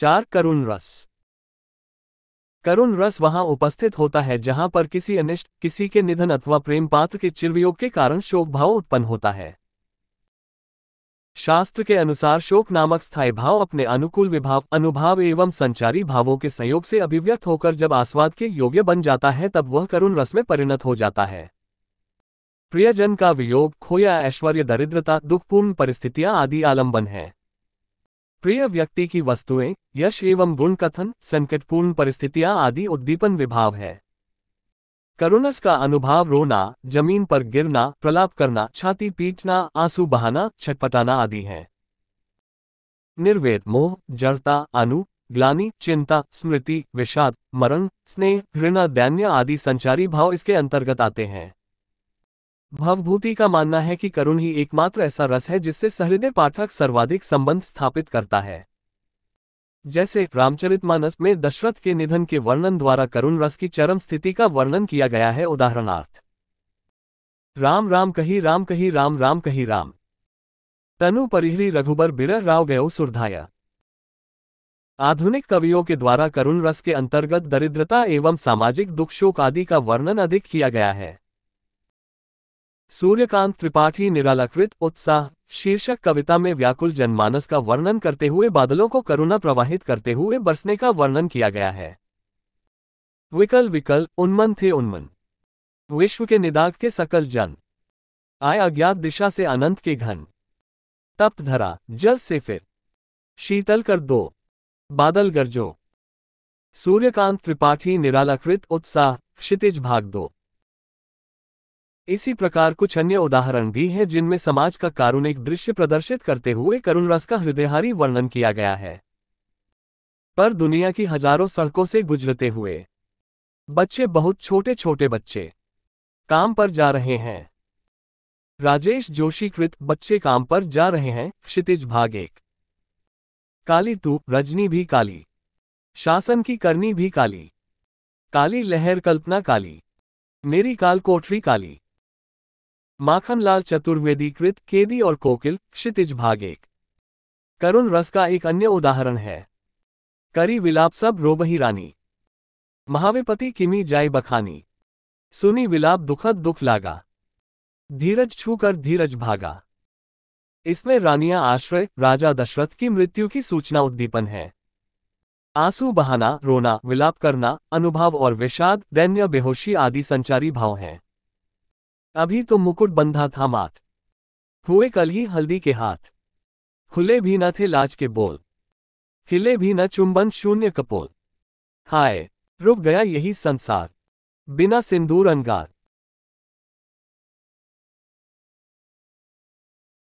चार करुण रस करुण रस वहां उपस्थित होता है जहां पर किसी अनिष्ट किसी के निधन अथवा प्रेम पात्र के चिरवियोग के कारण शोक भाव उत्पन्न होता है शास्त्र के अनुसार शोक नामक स्थायी भाव अपने अनुकूल विभाव अनुभाव एवं संचारी भावों के संयोग से अभिव्यक्त होकर जब आस्वाद के योग्य बन जाता है तब वह करुण रस में परिणत हो जाता है प्रियजन का वियोग खोया ऐश्वर्य दरिद्रता दुखपूर्ण परिस्थितियां आदि आलंबन है प्रिय व्यक्ति की वस्तुएं यश एवं गुण कथन संकटपूर्ण परिस्थितियां आदि उद्दीपन विभाव है करुणस का अनुभाव रोना जमीन पर गिरना प्रलाप करना छाती पीटना आंसू बहाना छटपटाना आदि है निर्वेद मोह जड़ता अनु ग्लानी चिंता स्मृति विषाद मरण स्नेह घृणा दैन्य आदि संचारी भाव इसके अंतर्गत आते हैं भवभूति का मानना है कि करुण ही एकमात्र ऐसा रस है जिससे सहृदय पाठक सर्वाधिक संबंध स्थापित करता है जैसे रामचरितमानस में दशरथ के निधन के वर्णन द्वारा करुण रस की चरम स्थिति का वर्णन किया गया है उदाहरणार्थ राम राम कही राम कही राम राम कही राम तनु परिहरी रघुबर बिर राव गयो सुरधाया आधुनिक कवियों के द्वारा करुण रस के अंतर्गत दरिद्रता एवं सामाजिक दुख शोक आदि का वर्णन अधिक किया गया है सूर्यकांत त्रिपाठी निरालाकृत उत्साह शीर्षक कविता में व्याकुल जनमानस का वर्णन करते हुए बादलों को करुणा प्रवाहित करते हुए बरसने का वर्णन किया गया है विकल विकल उन्मन थे उन्मन विश्व के निदाग के सकल जन आय अज्ञात दिशा से अनंत के घन तप्त धरा जल से फिर शीतल कर दो बादल गरजो सूर्यकांत त्रिपाठी निरालाकृत उत्साह क्षितिज भाग दो इसी प्रकार कुछ अन्य उदाहरण भी हैं जिनमें समाज का कारुणिक दृश्य प्रदर्शित करते हुए करुण रस का हृदयहारी वर्णन किया गया है पर दुनिया की हजारों सड़कों से गुजरते हुए बच्चे बहुत छोटे छोटे बच्चे काम पर जा रहे हैं राजेश जोशी कृत बच्चे काम पर जा रहे हैं क्षितिज भाग एक काली तू रजनी भी काली शासन की करनी भी काली काली लहर कल्पना काली मेरी काल कोठरी काली माखनलाल चतुर्वेदी कृत केदी और कोकिल क्षितिज भाग एक करुण रस का एक अन्य उदाहरण है करी विलाप सब रोबही रानी महावेपति किमी जाय बखानी सुनी विलाप दुखद दुख लागा धीरज छू कर धीरज भागा इसमें रानिया आश्रय राजा दशरथ की मृत्यु की सूचना उद्दीपन है आंसू बहाना रोना विलाप करना अनुभव और विषाद दैन्य बेहोशी आदि संचारी भाव हैं अभी तो मुकुट बंधा था माथ हुए कल ही हल्दी के हाथ खुले भी न थे लाज के बोल खिले भी न चुंबन शून्य कपोल हाय रुक गया यही संसार बिना सिंदूर अंगार